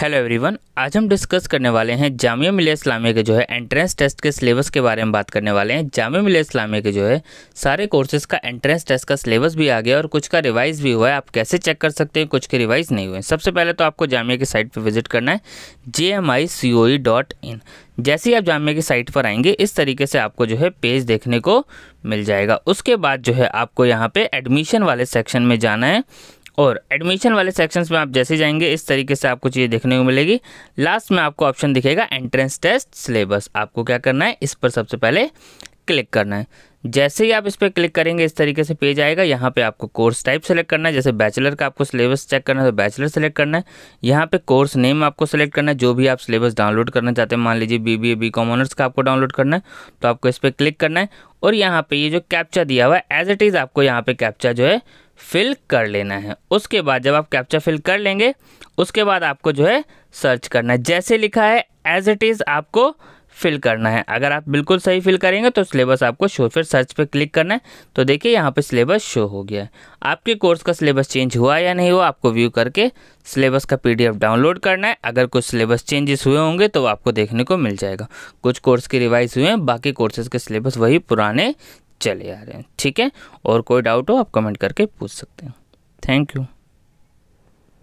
hello everyone आज हम discuss करने वाले हैं जामिया मिलिया इस्लामिया के जो है एंट्रेंस टेस्ट के सिलेबस के बारे में बात करने वाले हैं जामिया मिलिया इस्लामिया के जो है सारे कोर्सेज़ का एंट्रेंस टेस्ट का सिलेबस भी आ गया और कुछ का रिवाइज भी हुआ है आप कैसे चेक कर सकते हैं कुछ के रिवाइज नहीं हुए सबसे पहले तो आपको जामिया की साइट पर विजिट करना है जे M I C O dot in जैसे ही आप जामिया की साइट पर आएंगे इस तरीके से आपको जो है पेज देखने को मिल जाएगा उसके बाद जो है आपको यहाँ पे एडमिशन वाले सेक्शन में जाना है और एडमिशन वाले सेक्शंस में आप जैसे जाएंगे इस तरीके से आपको चीज़ें देखने को मिलेगी लास्ट में आपको ऑप्शन दिखेगा एंट्रेंस टेस्ट सिलेबस आपको क्या करना है इस पर सबसे पहले क्लिक करना है जैसे ही आप इस पर क्लिक करेंगे इस तरीके से पेज आएगा यहाँ पे आपको कोर्स टाइप सेलेक्ट करना है जैसे बैचलर का आपको सिलेबस चेक करना है तो बैचलर सेलेक्ट करना है यहाँ पे कोर्स नेम आपको सेलेक्ट करना है जो भी आप सिलेबस डाउनलोड करना चाहते हैं मान लीजिए B B A B com honours का आपको डाउनलोड करना है तो आपको इस पर क्लिक करना है और यहाँ पर ये जो कैप्चा दिया हुआ है एज इट इज़ आपको यहाँ पर कैप्चा जो है फिल कर लेना है उसके बाद जब आप कैप्चा फिल कर लेंगे उसके बाद आपको जो है सर्च करना है जैसे लिखा है एज इट इज़ आपको फिल करना है अगर आप बिल्कुल सही फिल करेंगे तो सिलेबस आपको शो फिर सर्च पे क्लिक करना है तो देखिए यहाँ पे सिलेबस शो हो गया है आपके कोर्स का सिलेबस चेंज हुआ या नहीं हुआ आपको व्यू करके सिलेबस का पीडीएफ डाउनलोड करना है अगर कुछ सिलेबस चेंजेस हुए होंगे तो आपको देखने को मिल जाएगा कुछ कोर्स के रिवाइज हुए हैं बाकी कोर्सेज के सिलेबस वही पुराने चले आ रहे हैं ठीक है और कोई डाउट हो आप कमेंट करके पूछ सकते हैं थैंक यू